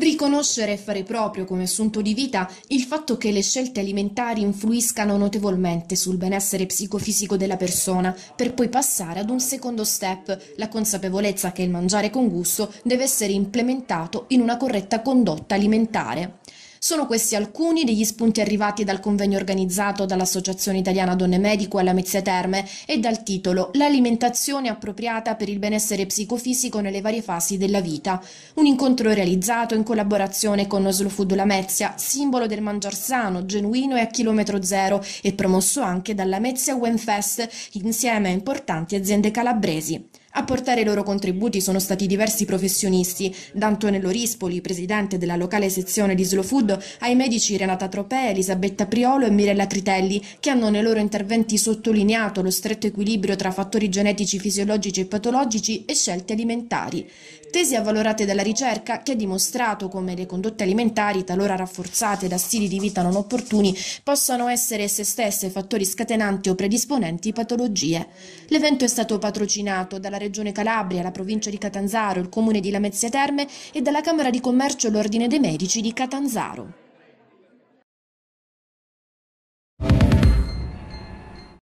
riconoscere e fare proprio come assunto di vita il fatto che le scelte alimentari influiscano notevolmente sul benessere psicofisico della persona, per poi passare ad un secondo step, la consapevolezza che il mangiare con gusto deve essere implementato in una corretta condotta alimentare. Sono questi alcuni degli spunti arrivati dal convegno organizzato dall'Associazione Italiana Donne Medico alla Mezze Terme e dal titolo L'alimentazione appropriata per il benessere psicofisico nelle varie fasi della vita. Un incontro realizzato in collaborazione con Slow Food Lamezia, simbolo del mangiar sano, genuino e a chilometro zero e promosso anche dalla Mezia Wenfest insieme a importanti aziende calabresi. A portare i loro contributi sono stati diversi professionisti, da Antonello Rispoli, presidente della locale sezione di Slow Food, ai medici Renata Tropea, Elisabetta Priolo e Mirella Critelli, che hanno nei loro interventi sottolineato lo stretto equilibrio tra fattori genetici, fisiologici e patologici e scelte alimentari. Tesi avvalorate dalla ricerca che ha dimostrato come le condotte alimentari, talora rafforzate da stili di vita non opportuni, possano essere esse stesse fattori scatenanti o predisponenti patologie. L'evento è stato patrocinato dalla Regione Calabria, la provincia di Catanzaro, il comune di Lamezia Terme e dalla Camera di Commercio l'Ordine dei Medici di Catanzaro.